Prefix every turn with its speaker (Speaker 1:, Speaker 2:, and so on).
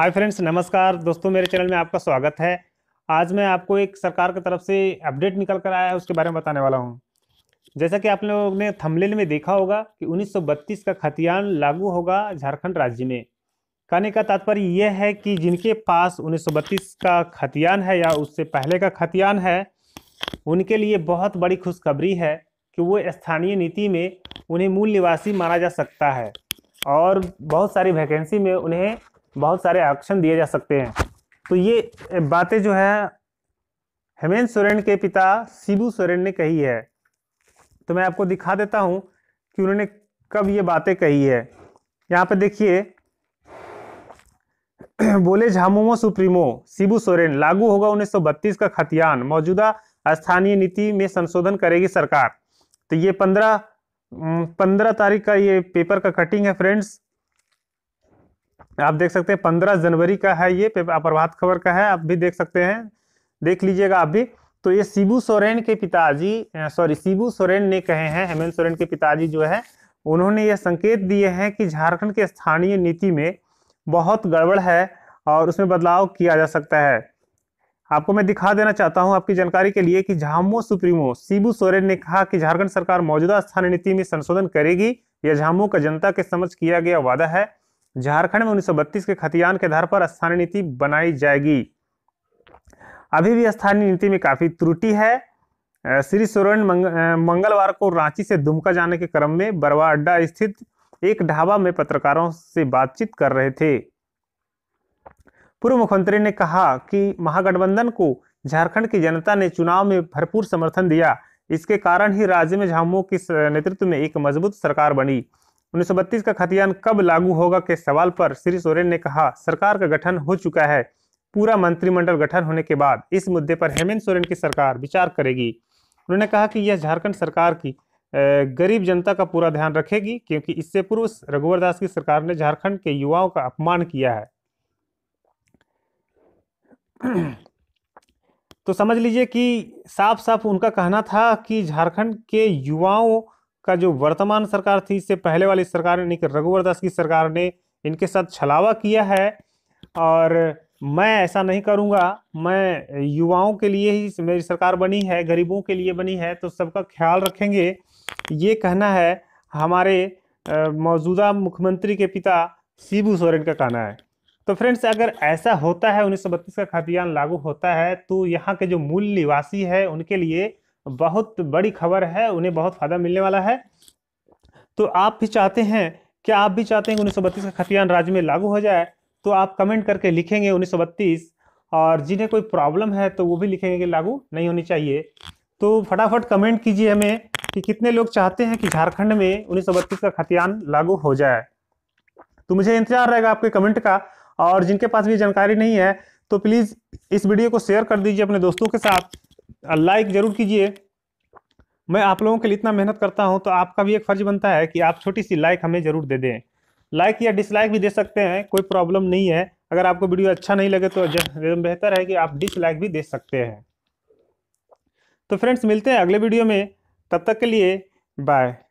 Speaker 1: hi friends नमस्कार दोस्तों मेरे चैनल में आपका स्वागत है आज मैं आपको एक सरकार की तरफ से अपडेट निकल कर आया है उसके बारे में बताने वाला हूँ जैसा कि आप लोगों ने थमलेल में देखा होगा कि 1932 का खतियान लागू होगा झारखंड राज्य में कहने का तात्पर्य यह है कि जिनके पास उन्नीस का खतियान है या उससे पहले का खतियान है उनके लिए बहुत बड़ी खुशखबरी है कि वो स्थानीय नीति में उन्हें मूल निवासी माना जा सकता है और बहुत सारी वैकेंसी में उन्हें बहुत सारे ऑप्शन दिए जा सकते हैं तो ये बातें जो है हेमेंद्र सोरेन के पिता शिबू सोरेन ने कही है तो मैं आपको दिखा देता हूं कि उन्होंने कब ये बातें कही है यहाँ पे देखिए बोले झामुमो सुप्रीमो शिबू सोरेन लागू होगा 1932 का खतियान मौजूदा स्थानीय नीति में संशोधन करेगी सरकार तो ये पंद्रह पंद्रह तारीख का ये पेपर का कटिंग है फ्रेंड्स आप देख सकते हैं पंद्रह जनवरी का है ये प्रभात खबर का है आप भी देख सकते हैं देख लीजिएगा आप भी तो ये शिबू सोरेन के पिताजी सॉरी शिबू सोरेन ने कहे हैं हेमंत सोरेन के पिताजी जो है उन्होंने ये संकेत दिए हैं कि झारखंड के स्थानीय नीति में बहुत गड़बड़ है और उसमें बदलाव किया जा सकता है आपको मैं दिखा देना चाहता हूं आपकी जानकारी के लिए कि झामो सुप्रीमो शिबू सोरेन ने कहा कि झारखंड सरकार मौजूदा स्थानीय नीति में संशोधन करेगी यह झामो का जनता के समझ किया गया वादा है झारखंड में 1932 के खतियान के आधार पर स्थानीय नीति बनाई जाएगी अभी भी स्थानीय नीति में काफी त्रुटि है श्री सोरेन मंग, मंगलवार को रांची से दुमका जाने के क्रम में बरवा अड्डा स्थित एक ढाबा में पत्रकारों से बातचीत कर रहे थे पूर्व मुख्यमंत्री ने कहा कि महागठबंधन को झारखंड की जनता ने चुनाव में भरपूर समर्थन दिया इसके कारण ही राज्य में झामुमो के नेतृत्व में एक मजबूत सरकार बनी 1932 का खतियान कब लागू होगा के सवाल पर श्री सोरेन ने कहा सरकार का गठन हो चुका है पूरा मंत्रिमंडल गठन होने के बाद इस मुद्दे पर हेमंत सोरेन की सरकार विचार करेगी उन्होंने कहा कि यह झारखंड सरकार की गरीब जनता का पूरा ध्यान रखेगी क्योंकि इससे पूर्व रघुवर दास की सरकार ने झारखंड के युवाओं का अपमान किया है तो समझ लीजिए कि साफ साफ उनका कहना था कि झारखंड के युवाओं का जो वर्तमान सरकार थी इससे पहले वाली सरकार यानी कि रघुवर दास की सरकार ने इनके साथ छलावा किया है और मैं ऐसा नहीं करूँगा मैं युवाओं के लिए ही मेरी सरकार बनी है गरीबों के लिए बनी है तो सबका ख्याल रखेंगे ये कहना है हमारे मौजूदा मुख्यमंत्री के पिता शिबू सोरेन का कहना है तो फ्रेंड्स अगर ऐसा होता है उन्नीस का खतियान लागू होता है तो यहाँ के जो मूल निवासी है उनके लिए बहुत बड़ी खबर है उन्हें बहुत फ़ायदा मिलने वाला है तो आप भी चाहते हैं क्या आप भी चाहते हैं उन्नीस का खतियान राज्य में लागू हो जाए तो आप कमेंट करके लिखेंगे उन्नीस और जिन्हें कोई प्रॉब्लम है तो वो भी लिखेंगे कि लागू नहीं होनी चाहिए तो फटाफट कमेंट कीजिए हमें कि कितने लोग चाहते हैं कि झारखंड में उन्नीस का खतियान लागू हो जाए तो मुझे इंतजार रहेगा आपके कमेंट का और जिनके पास भी जानकारी नहीं है तो प्लीज़ इस वीडियो को शेयर कर दीजिए अपने दोस्तों के साथ लाइक ज़रूर कीजिए मैं आप लोगों के लिए इतना मेहनत करता हूं तो आपका भी एक फ़र्ज़ बनता है कि आप छोटी सी लाइक हमें ज़रूर दे दें लाइक या डिसलाइक भी दे सकते हैं कोई प्रॉब्लम नहीं है अगर आपको वीडियो अच्छा नहीं लगे तो बेहतर है कि आप डिसलाइक भी दे सकते हैं तो फ्रेंड्स मिलते हैं अगले वीडियो में तब तक के लिए बाय